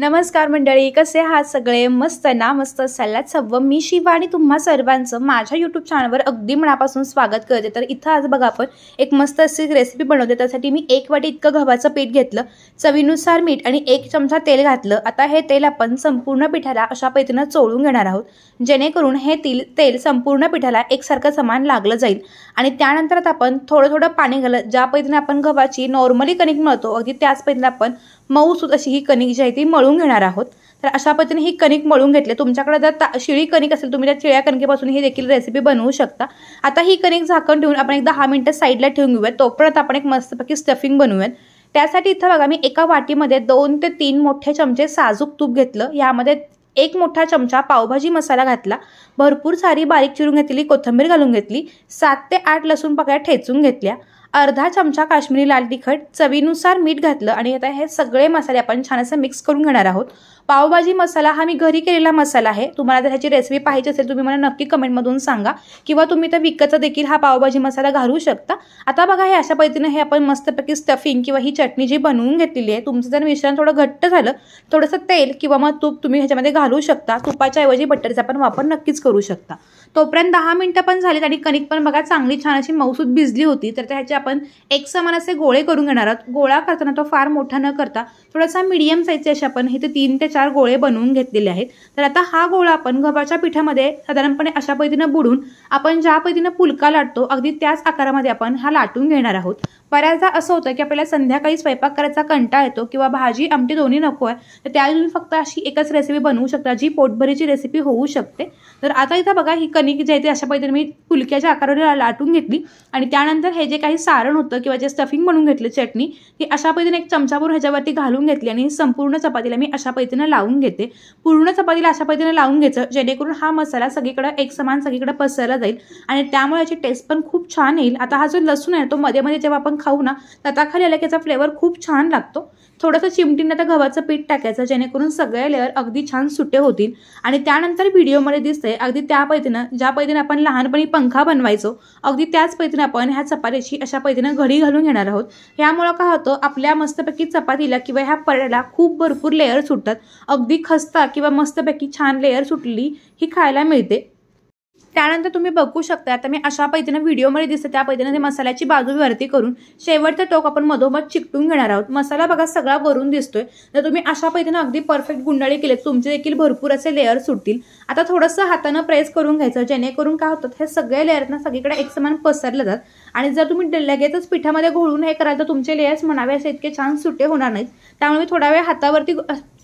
नमस्कार मंडळी कसे आहात सगळे मस्त ना मस्त सल्लात सव मी शिवा आणि तुम्हा सर्वांचं माझ्या यूट्यूब चॅनलवर अगदी मनापासून स्वागत करते तर इथं आज बघा आपण एक मस्त अशी रेसिपी बनवते त्यासाठी मी एक वाटी इतकं गव्हाचं पीठ घेतलं चवीनुसार मीठ आणि एक चमचा तेल घातलं आता हे तेल आपण संपूर्ण पिठाला अशा पद्धतीनं चोळून घेणार आहोत जेणेकरून हे तेल तेल संपूर्ण पिठाला एकसारखं समान लागलं जाईल आणि त्यानंतर आपण थोडं थोडं पाणी घालत ज्या पद्धतीने आपण गव्हाची नॉर्मली कणिक मळतो अगदी त्याच पद्धतीने आपण मऊसूत अशी ही कणिक जी आहे ती मळून घेणार आहोत तर अशा पद्धतीने ही कणिक मळून घेतले तुमच्याकडे जर ता शिळी कणिक असेल तुम्ही त्या चिळ्या कणकेपासून ही देखील रेसिपी बनवू शकता आता ही कणिक झाकण ठेवून आपण एक दहा मिनटं साईडला ठेवून घेऊयात तोपर्यंत आपण एक मस्तपैकी स्टफिंग बनवूयात त्यासाठी इथं बघा मी एका वाटीमध्ये दोन ते तीन मोठे चमचे साजूक तूप घेतलं यामध्ये एक मोठा चमचा पावभाजी मसाला घातला भरपूर सारी बारीक चिरून घेतलेली कोथंबीर घालून घेतली सात ते आठ लसूण पकड्या ठेचून घेतल्या अर्धा चमचा काश्मीरी लाल तिखट चवीनुसार मीठ घातलं आणि आता हे सगळे मसाले आपण छान असं मिक्स करून घेणार आहोत पावभाजी मसाला हा मी घरी केलेला मसाला आहे तुम्हाला जर ह्याची रेसिपी पाहिजे असेल तुम्ही मला नक्की कमेंटमधून सांगा किंवा तुम्ही तर विकतचा देखील हा पावभाजी मसाला घालू शकता आता बघा हे अशा पद्धतीने हे आपण मस्तपैकी स्टफिंग किंवा ही चटणी जी बनवून घेतलेली आहे तुमचं जर मिश्रण थोडं घट्ट झालं थोडंसं तेल किंवा मग तूप तुम्ही ह्याच्यामध्ये घालू शकता तुपाच्या ऐवजी बटरचा पण वापर नक्कीच करू शकता तोपर्यंत दहा मिनटं पण झालीत आणि कणिक पण बघा चांगली छान अशी मऊसूद भिजली होती तर त्याचे आपण एक समान असे गोळे करून घेणार आहोत गोळा करताना तो फार मोठा न करता थोडासा मीडियम साईजचे असे आपण हे ते तीन ते चार गोळे बनवून घेतलेले आहेत तर आता हा गोळा आपण गव्हाच्या पिठामध्ये साधारणपणे अशा पद्धतीनं बुडून आपण ज्या पद्धतीनं पुलका लाटतो अगदी त्याच आकारामध्ये आपण हा लाटून घेणार आहोत बऱ्याचदा असं होतं की आपल्याला संध्याकाळी स्वयंपाक करायचा कंटाळ येतो किंवा भाजी आमटी दोन्ही नको आहे तर त्यावेळी तुम्ही फक्त अशी एकच रेसिपी बनवू शकता जी पोटभरीची रेसिपी होऊ शकते तर आता इथं बघा ही कणिक जी आहे अशा पद्धतीने मी फुलक्याच्या आकारावर लाटून घेतली आणि त्यानंतर हे जे काही सारण होतं किंवा जे स्टफिंग बनवून घेतलं चटणी ती अशा पद्धतीने एक चमचाभर ह्याच्यावरती घालून घेतली आणि संपूर्ण चपातीला मी अशा पद्धतीने लावून घेते पूर्ण चपातीला अशा पद्धतीने लावून घ्यायचं जेणेकरून हा मसाला सगळीकडे एक समान सगळीकडे पसरला जाईल आणि त्यामुळे याची टेस्ट पण खूप छान येईल आता हा जो लसूण आहे तो मध्ये मध्ये जेव्हा आपण खाऊ ना ताताखाली आला फ्लेवर खूप छान लागतो थोडंसं चिमटीनं आता गव्हाचं पीठ टाकायचं जेणेकरून सगळे लेअर अगदी छान सुटे होतील आणि त्यानंतर व्हिडिओमध्ये दिसतंय अगदी त्या पैतीनं ज्या पैतीनं आपण लहानपणी पंखा बनवायचो अगदी त्याच पैतीनं आपण ह्या चपातीची अशा पैतीनं घडी घालून घेणार आहोत ह्यामुळं काय होतं आपल्या मस्तपैकी चपातीला किंवा ह्या पड्याला खूप भरपूर लेअर सुटतात अगदी खस्ता किंवा मस्तपैकी छान लेअर सुटली ही खायला मिळते त्यानंतर तुम्ही बघू शकता आता मी अशा पैतीनं व्हिडिओमध्ये दिसतं त्या पैतीनं ते मसाल्याची बाजू वरती करून शेवटचं टोक आपण मधोमध चिकटून घेणार आहोत मसाला बघा सगळा वरून दिसतोय तर तुम्ही अशा पैतीनं अगदी परफेक्ट गुंडाळी केले तुमचे देखील भरपूर असे लेअर सुटतील आता थोडंसं हातानं प्रेस करून घ्यायचं जेणेकरून काय होतं हे सगळे लेअर सगळीकडे समान पसरलं जात आणि जर तुम्ही लगेचच पिठामध्ये घोळून हे कराल तर तुमचे लेयर्स म्हणावे असे इतके छान सुटे होणार नाहीत त्यामुळे मी थोडा वेळ हातावरती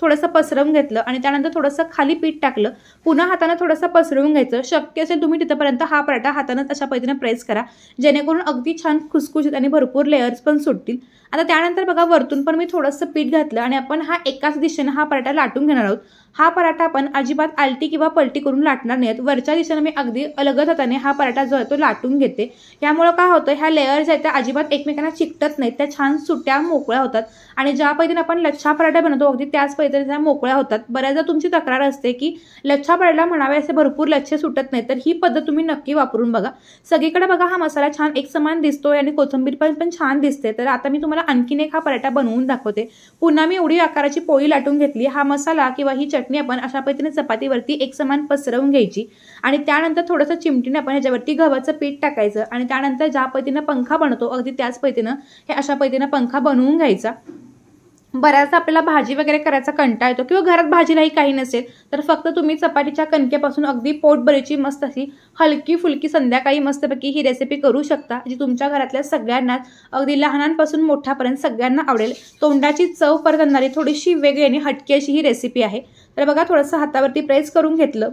थोडंसं पसरवून घेतलं आणि त्यानंतर थोडंसं खाली पीठ टाकलं पुन्हा हातानं थोडंसं पसरवून घ्यायचं शक्य असेल तुम्ही तिथंपर्यंत हा पराठा हातानं अशा पद्धतीनं प्रेस करा जेणेकरून अगदी छान खुसखुशीत आणि भरपूर लेयर्स पण सुटतील आता त्यानंतर बघा वरतून पण मी थोडंसं पीठ घातलं आणि आपण हा एकाच दिशेनं हा पराठा लाटून घेणार आहोत हा पराठा आपण अजिबात आलटी किंवा पलटी करून लाटणार नाहीत वरच्या दिशेने मी अगदी अलगत हाताने हा पराठा जो आहे तो लाटून घेते यामुळं काय होतं ह्या लेअर्स आहेत त्या अजिबात एकमेकांना चिकटत नाहीत त्या छान सुट्या मोकळ्या होतात आणि ज्या पद्धतीने आपण लच्छा पराठा बनवतो अगदी त्याच पद्धतीने त्या मोकळ्या होतात बऱ्याचदा तुमची तक्रार असते की लच्छा पराठा म्हणावे असे भरपूर लच्छे सुटत नाही तर ही पद्धत तुम्ही नक्की वापरून बघा सगळीकडे बघा हा मसाला छान एक समान दिसतोय आणि कोथंबीर पण पण छान दिसते तर आता मी तुम्हाला आणखीन एक हा पराठा बनवून दाखवते पुन्हा मी एवढी आकाराची पोळी लाटून घेतली हा मसाला किंवा ही चटणी आपण अशा पद्धतीने चपातीवरती एक समान पसरवून घ्यायची आणि त्यानंतर थोडंसं चिमटीने आपण ह्याच्यावरती गव्हाचं पीठ टाकायचं आणि त्यानंतर ज्या पद्धतीनं पंखा बनतो अगदी त्याच पद्धतीनं हे अशा पद्धतीनं पंखा बनवून घ्यायचा बऱ्याचदा आपल्याला भाजी वगैरे करायचा कंटाळ येतो किंवा घरात भाजीलाही काही नसेल तर फक्त तुम्ही चपातीच्या कणकेपासून अगदी पोटभरीची मस्त अशी हलकी फुलकी संध्याकाळी मस्तपैकी ही रेसिपी करू शकता जी तुमच्या घरातल्या सगळ्यांनाच अगदी लहानांपासून मोठ्यापर्यंत सगळ्यांना आवडेल तोंडाची चव परत आणणारी थोडीशी वेगळी आणि हटकी अशी ही रेसिपी आहे तर बघा थोडंसं हातावरती प्रेस करून घेतलं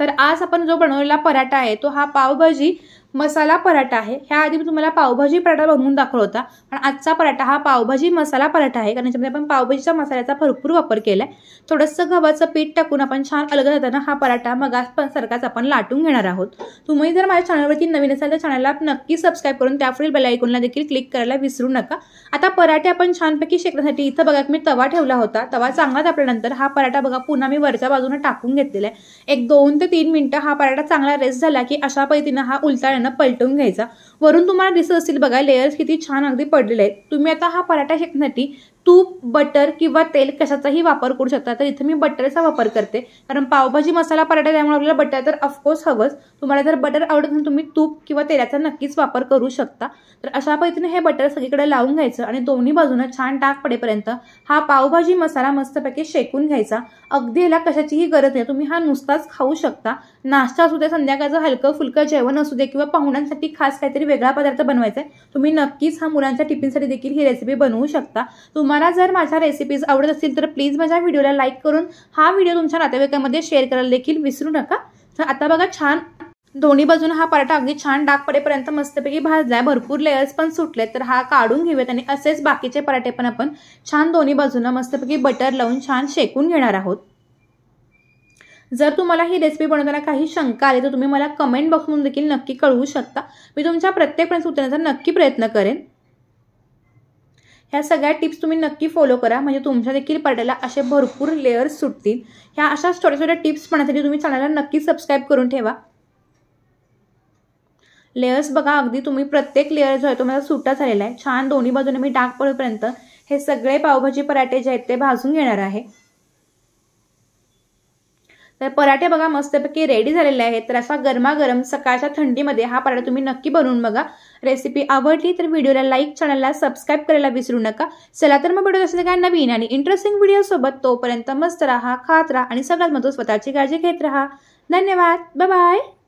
तर आज आपण जो बनवलेला पराठा आहे तो हा पावभाजी मसाला पराठा आहे ह्या आधी मी तुम्हाला पावभाजी पराठा बनवून दाखवला होता पण आजचा पराठा हा पावभाजी मसाला पराठा आहे कारण याच्यामध्ये आपण पावभाजीच्या मसाल्याचा भरपूर वापर केला आहे थोडंसं गव्हाचं पीठ टाकून आपण छान अलग जाताना हा पराठा मगास पण आपण लाटून घेणार आहोत तुम्ही जर माझ्या चॅनलवरती नवीन असाल तर चॅनलला नक्की सबस्क्राईब करून त्यापुढील बेलायकोनला देखील क्लिक करायला विसरू नका आता पराठे आपण छानपैकी शेकण्यासाठी इथं बघा मी तवा ठेवला होता तवा चांगला तापल्यानंतर हा पराठा बघा पुन्हा मी वरच्या बाजूने टाकून घेतलेला आहे एक दोन ते तीन मिनटं हा पराठा चांगला रेस्ट झाला की अशा पद्धतीनं हा उलता साईडनं पलटवून घ्यायचा वरून तुम्हाला दिसत असतील बघा लेयर्स किती छान अगदी पडलेले आहेत तुम्ही आता हा पराठा शेकण्यासाठी तूप बटर किंवा तेल कशाचाही वापर करू शकता तर इथे मी बटरचा वापर करते कारण पावभाजी मसाला पराठा त्यामुळे आपल्याला बटर तर ऑफकोर्स हवंच तुम्हाला जर बटर आवडत असेल तुम्ही तूप किंवा तेलाचा नक्कीच वापर करू शकता तर अशा पद्धतीने हे बटर सगळीकडे लावून घ्यायचं आणि दोन्ही बाजूनं छान टाक पडेपर्यंत हा पावभाजी मसाला मस्तपैकी शेकून घ्यायचा अगदी याला कशाचीही गरज नाही तुम्ही हा नुसताच खाऊ शकता नाश्ता असू दे संध्याकाळचं हलकं फुलकं जेवण असू दे किंवा पाहुण्यांसाठी खास काहीतरी वेगळा पदार्थ बनवायचा आहे तुम्ही नक्कीच हा मुलांच्या टिफिनसाठी देखील ही रेसिपी बनवू शकता तुम्हाला जर माझ्या रेसिपीज आवडत असतील तर प्लीज माझ्या व्हिडिओला लाईक करून हा व्हिडिओ तुमच्या नातेवाईकांमध्ये शेअर करायला देखील विसरू नका तर आता बघा छान दोन्ही बाजून हा पराठा अगदी छान डाग पडेपर्यंत मस्तपैकी भाजलाय भरपूर लेयर्स पण सुटले तर हा काढून घेऊयात आणि असेच बाकीचे पराठे पण आपण छान दोन्ही बाजूंना मस्तपैकी बटर लावून छान शेकून घेणार आहोत जर तुम्हाला ही रेसिपी बनवताना काही शंका आली तर तुम्ही मला कमेंट बॉक्समधून देखील नक्की कळवू शकता मी तुमच्या प्रत्येक प्रश्न नक्की प्रयत्न करेन ह्या सगळ्या टिप्स तुम्ही नक्की फॉलो करा म्हणजे तुमच्या देखील पडायला असे भरपूर लेअर्स सुटतील ह्या अशा छोट्या छोट्या टिप्स पाहण्यासाठी तुम्ही चॅनलला नक्की सबस्क्राईब करून ठेवा लेयर्स बघा अगदी तुम्ही प्रत्येक लेअर जो आहे तो माझा सुट्टा झालेला आहे छान दोन्ही बाजूने मी डाग पर्यंत हे सगळे पावभाजी पराठे जे आहेत ते भाजून घेणार आहे तर पराठे बघा मस्तपैकी रेडी झालेले आहेत तर असा गरमागरम सकाळच्या थंडीमध्ये हा पराठा तुम्ही नक्की बनवून बघा रेसिपी आवडली तर व्हिडिओला लाईक चॅनलला सबस्क्राईब करायला विसरू नका चला तर मग भेटत असेल काय नवीन आणि इंटरेस्टिंग व्हिडिओसोबत तोपर्यंत मस्त राहा खात राहा आणि सगळ्यात महत्व स्वतःची काळजी घेत राहा धन्यवाद बाय